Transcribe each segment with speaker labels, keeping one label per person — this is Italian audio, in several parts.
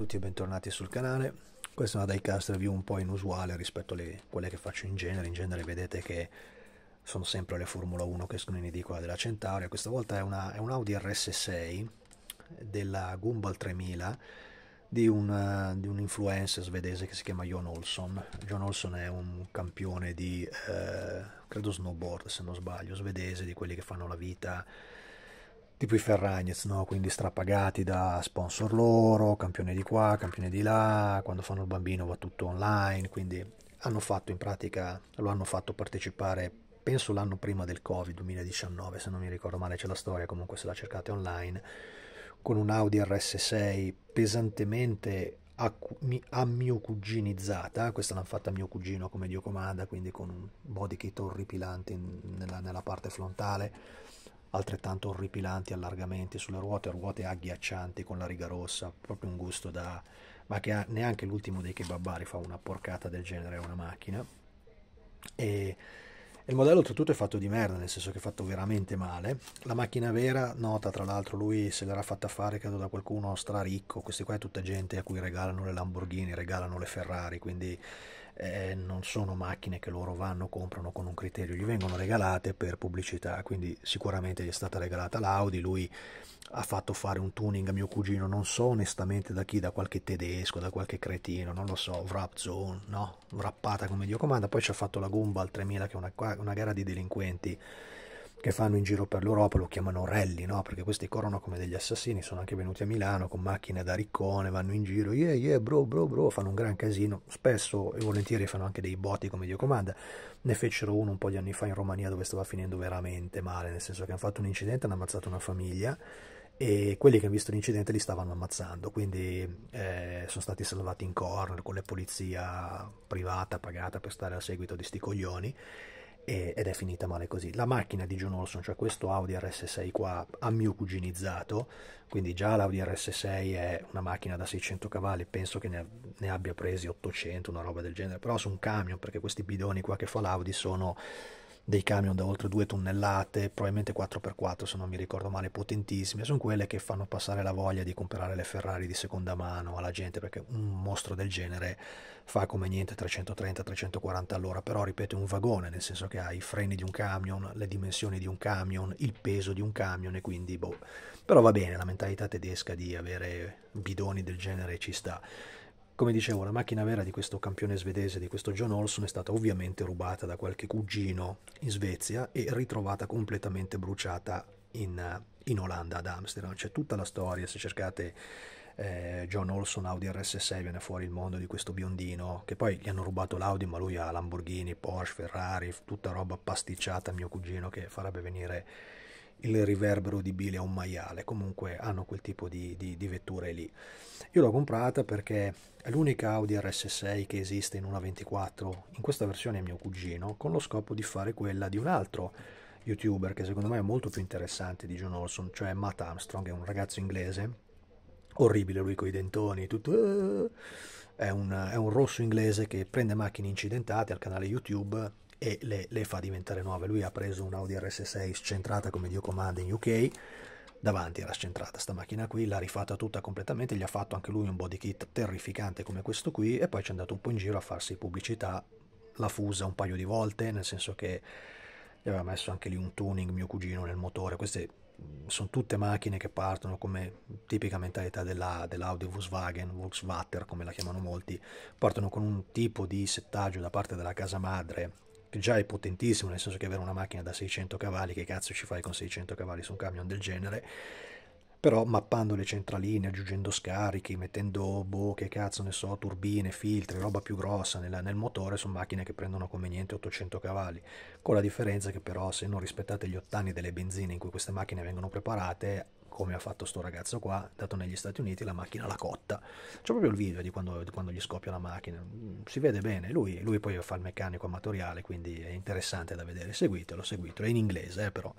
Speaker 1: tutti e bentornati sul canale. Questa è una diecast review un po' inusuale rispetto a quelle che faccio in genere. In genere vedete che sono sempre le Formula 1 che escono in edicola della Centauri. Questa volta è, una, è un Audi RS6 della Gumball 3000 di un, di un, influencer svedese che si chiama John Olson. John Olson è un campione di, eh, credo, snowboard se non sbaglio, svedese, di quelli che fanno la vita tipo i Ferragnez, no? quindi strapagati da sponsor loro, campione di qua, campione di là, quando fanno il bambino va tutto online, quindi hanno fatto in pratica, lo hanno fatto partecipare, penso l'anno prima del Covid 2019, se non mi ricordo male c'è la storia, comunque se la cercate online, con un Audi RS6 pesantemente cuginizzata, questa l'hanno fatta mio cugino come Dio comanda, quindi con un body kit orripilante nella, nella parte frontale altrettanto orripilanti allargamenti sulle ruote, ruote agghiaccianti con la riga rossa, proprio un gusto da... ma che neanche l'ultimo dei kebabari fa una porcata del genere a una macchina. E il modello oltretutto è fatto di merda, nel senso che è fatto veramente male. La macchina vera, nota tra l'altro, lui se l'era fatta fare credo da qualcuno straricco, questi qua è tutta gente a cui regalano le Lamborghini, regalano le Ferrari, quindi eh, non sono macchine che loro vanno, comprano con un criterio, gli vengono regalate per pubblicità, quindi sicuramente gli è stata regalata l'Audi, lui ha fatto fare un tuning a mio cugino, non so onestamente da chi, da qualche tedesco, da qualche cretino, non lo so, wrap zone, no, wrappata come Dio comanda, poi ci ha fatto la Gumball 3000 che è una, una gara di delinquenti che fanno in giro per l'Europa, lo chiamano rally, no? perché questi corrono come degli assassini, sono anche venuti a Milano con macchine da riccone, vanno in giro, yeah yeah bro bro bro, fanno un gran casino, spesso e volentieri fanno anche dei botti come Dio comanda, ne fecero uno un po' di anni fa in Romania dove stava finendo veramente male, nel senso che hanno fatto un incidente, hanno ammazzato una famiglia, e quelli che hanno visto l'incidente li stavano ammazzando, quindi eh, sono stati salvati in corner con la polizia privata pagata per stare a seguito di sti coglioni e, ed è finita male così. La macchina di John Olson, cioè questo Audi RS6 qua a mio cuginizzato, quindi già l'Audi RS6 è una macchina da 600 cavalli, penso che ne, ne abbia presi 800, una roba del genere, però su un camion, perché questi bidoni qua che fa l'Audi sono dei camion da oltre 2 tonnellate, probabilmente 4x4 se non mi ricordo male, potentissime, sono quelle che fanno passare la voglia di comprare le Ferrari di seconda mano alla gente perché un mostro del genere fa come niente 330-340 all'ora, però ripeto un vagone, nel senso che ha i freni di un camion, le dimensioni di un camion, il peso di un camion e quindi boh. Però va bene, la mentalità tedesca di avere bidoni del genere ci sta. Come dicevo, la macchina vera di questo campione svedese, di questo John Olson, è stata ovviamente rubata da qualche cugino in Svezia e ritrovata completamente bruciata in, eh, in Olanda, ad Amsterdam. C'è tutta la storia, se cercate eh, John Olson Audi RS6 viene fuori il mondo di questo biondino che poi gli hanno rubato l'Audi ma lui ha Lamborghini, Porsche, Ferrari, tutta roba pasticciata mio cugino che farebbe venire il riverbero di bile a un maiale, comunque hanno quel tipo di, di, di vetture lì. Io l'ho comprata perché è l'unica Audi RS6 che esiste in una 24, in questa versione è mio cugino, con lo scopo di fare quella di un altro youtuber che secondo me è molto più interessante di John Olson, cioè Matt Armstrong, è un ragazzo inglese, orribile lui con i dentoni, tutto... Eh. È un, è un rosso inglese che prende macchine incidentate al canale YouTube e le, le fa diventare nuove. Lui ha preso un Audi RS6 scentrata come Dio comanda in UK, davanti era scentrata sta macchina qui, l'ha rifatta tutta completamente, gli ha fatto anche lui un body kit terrificante come questo qui e poi ci è andato un po' in giro a farsi pubblicità, l'ha fusa un paio di volte, nel senso che gli aveva messo anche lì un tuning mio cugino nel motore, queste sono tutte macchine che partono come tipica mentalità della, dell'Audi Volkswagen, Volkswagen come la chiamano molti, partono con un tipo di settaggio da parte della casa madre già è potentissimo, nel senso che avere una macchina da 600 cavalli, che cazzo ci fai con 600 cavalli su un camion del genere? però mappando le centraline, aggiungendo scarichi, mettendo, boh, che cazzo ne so, turbine, filtri, roba più grossa nel, nel motore, sono macchine che prendono come niente 800 cavalli, con la differenza che però se non rispettate gli ottani delle benzine in cui queste macchine vengono preparate, come ha fatto sto ragazzo qua, dato negli Stati Uniti, la macchina la cotta. C'è proprio il video di quando, di quando gli scoppia la macchina, mm, si vede bene, lui, lui, poi fa il meccanico amatoriale, quindi è interessante da vedere, seguitelo, seguitelo, è in inglese eh, però.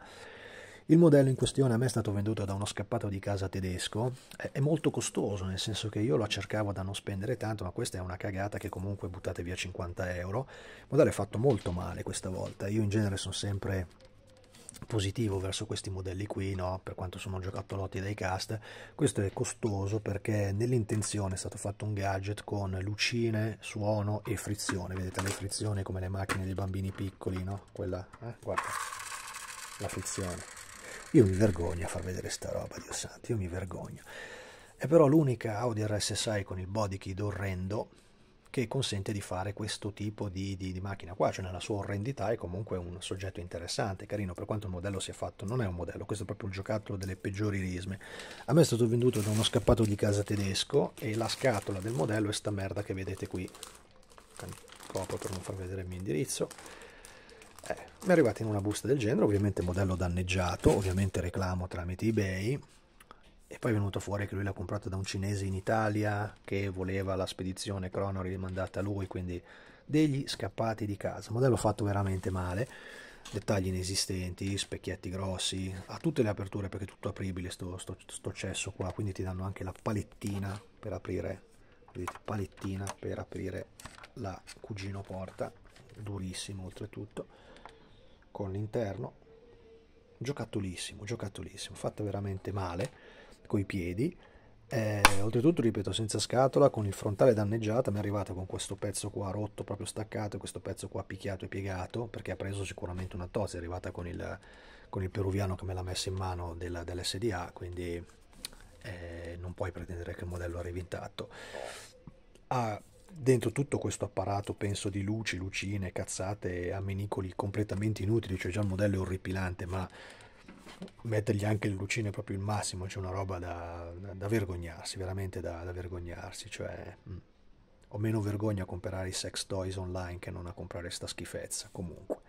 Speaker 1: Il modello in questione a me è stato venduto da uno scappato di casa tedesco, è molto costoso nel senso che io lo cercavo da non spendere tanto, ma questa è una cagata che comunque buttate via 50 euro. Il modello è fatto molto male questa volta, io in genere sono sempre positivo verso questi modelli qui, no? per quanto sono giocattolotti dai cast, questo è costoso perché nell'intenzione è stato fatto un gadget con lucine, suono e frizione, vedete le frizioni come le macchine dei bambini piccoli, no? quella, eh? guarda, la frizione io mi vergogno a far vedere sta roba, Dio santo, io mi vergogno. È però l'unica Audi RSSI con il body kit orrendo che consente di fare questo tipo di, di, di, macchina qua, cioè nella sua orrendità è comunque un soggetto interessante, carino, per quanto il modello sia fatto, non è un modello, questo è proprio il giocattolo delle peggiori risme. A me è stato venduto da uno scappato di casa tedesco e la scatola del modello è sta merda che vedete qui, copro per non far vedere il mio indirizzo, eh, mi è arrivata in una busta del genere, ovviamente modello danneggiato, ovviamente reclamo tramite eBay. E poi è venuto fuori che lui l'ha comprata da un cinese in Italia che voleva la spedizione Cronor rimandata a lui, quindi degli scappati di casa. Modello fatto veramente male, dettagli inesistenti, specchietti grossi, ha tutte le aperture perché è tutto apribile sto, sto, sto cesso qua, quindi ti danno anche la palettina per aprire, vedete, palettina per aprire la cugino porta, durissimo oltretutto con l'interno giocattolissimo, giocattolissimo, fatta veramente male coi piedi. Eh, oltretutto, ripeto, senza scatola, con il frontale danneggiato, mi è arrivata con questo pezzo qua rotto, proprio staccato, e questo pezzo qua picchiato e piegato, perché ha preso sicuramente una tozza, è arrivata con il, con il peruviano che me l'ha messa in mano della, dell'SDA, quindi eh, non puoi pretendere che il modello arrivi intatto. Ha dentro tutto questo apparato, penso, di luci, lucine, cazzate, e amenicoli completamente inutili, cioè già il modello è orripilante, ma mettergli anche le lucine è proprio il massimo, c'è cioè una roba da, da, da, vergognarsi, veramente da, da vergognarsi, cioè... Mh. Mm. Ho meno vergogna a comprare i sex toys online che non a comprare sta schifezza, comunque.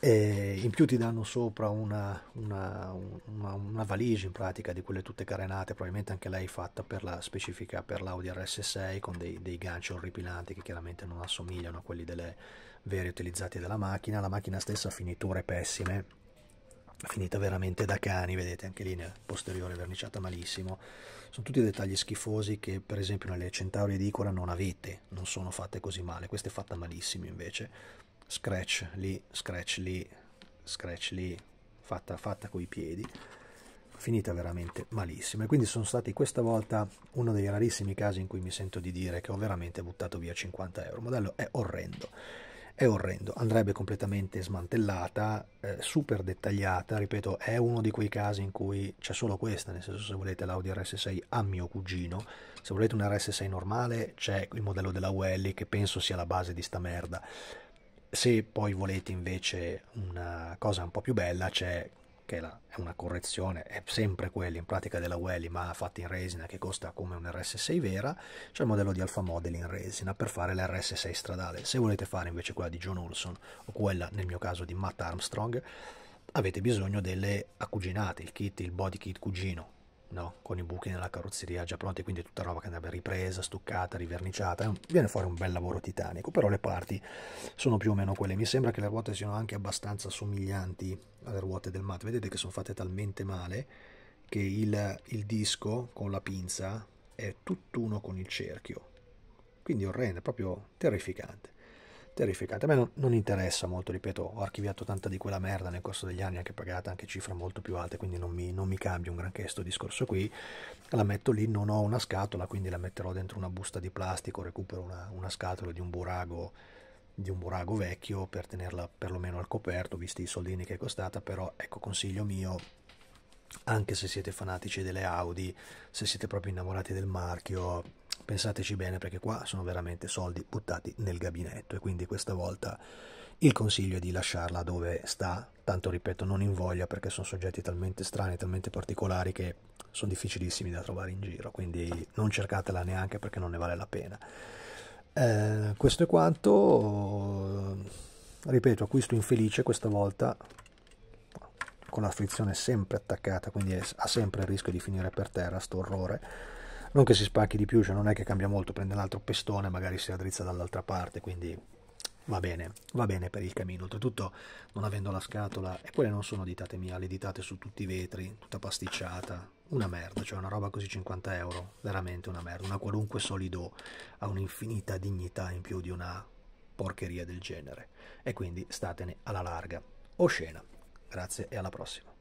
Speaker 1: E in più ti danno sopra una, una, una, una, valigia in pratica di quelle tutte carenate, probabilmente anche lei fatta per la specifica per l'Audi RS6 con dei, dei ganci orripilanti che chiaramente non assomigliano a quelli delle vere utilizzate della macchina. La macchina stessa ha finiture pessime, finita veramente da cani, vedete anche lì nel posteriore verniciata malissimo. Sono tutti dettagli schifosi che per esempio nelle Centauri di Icora non avete, non sono fatte così male, questa è fatta malissimo invece scratch lì, scratch lì, scratch lì, fatta, fatta i piedi, finita veramente malissimo. E quindi sono stati questa volta uno dei rarissimi casi in cui mi sento di dire che ho veramente buttato via 50 euro. Il modello è orrendo, è orrendo, andrebbe completamente smantellata, eh, super dettagliata, ripeto, è uno di quei casi in cui c'è solo questa, nel senso se volete l'Audi RS6 a mio cugino, se volete un RS6 normale c'è il modello della Welly che penso sia la base di sta merda se poi volete invece una cosa un po' più bella c'è che la, è una correzione, è sempre quella in pratica della Welly ma fatta in resina che costa come un RS6 vera, c'è il modello di Alfa Model in resina per fare l'RS6 stradale. Se volete fare invece quella di John Olson o quella nel mio caso di Matt Armstrong, avete bisogno delle accuginate, il kit, il body kit cugino, no? con i buchi nella carrozzeria già pronti, quindi tutta roba che andrebbe ripresa, stuccata, riverniciata, viene fuori un bel lavoro titanico, però le parti sono più o meno quelle, mi sembra che le ruote siano anche abbastanza somiglianti alle ruote del Matt, vedete che sono fatte talmente male che il, il disco con la pinza è tutt'uno con il cerchio, quindi orrendo, proprio terrificante terrificante. A me non, non, interessa molto, ripeto, ho archiviato tanta di quella merda nel corso degli anni, anche pagata anche cifre molto più alte, quindi non mi, non mi cambia un granché questo discorso qui. La metto lì, non ho una scatola, quindi la metterò dentro una busta di plastico, recupero una, una scatola di un burago di un burago vecchio per tenerla perlomeno al coperto, visti i soldini che è costata, però ecco consiglio mio, anche se siete fanatici delle Audi, se siete proprio innamorati del marchio, Pensateci bene perché qua sono veramente soldi buttati nel gabinetto e quindi questa volta il consiglio è di lasciarla dove sta, tanto ripeto non in voglia perché sono soggetti talmente strani, talmente particolari che sono difficilissimi da trovare in giro, quindi non cercatela neanche perché non ne vale la pena. Eh, questo è quanto, ripeto, acquisto infelice questa volta, con la frizione sempre attaccata, quindi ha sempre il rischio di finire per terra, sto orrore non che si spacchi di più, cioè non è che cambia molto, prende un altro pestone, magari si raddrizza dall'altra parte, quindi va bene, va bene per il camino. Oltretutto, non avendo la scatola, e quelle non sono ditate mie, le ditate su tutti i vetri, tutta pasticciata, una merda, cioè una roba così 50 euro, veramente una merda. Una qualunque solido ha un'infinita dignità in più di una porcheria del genere. E quindi statene alla larga. O oh scena. Grazie e alla prossima.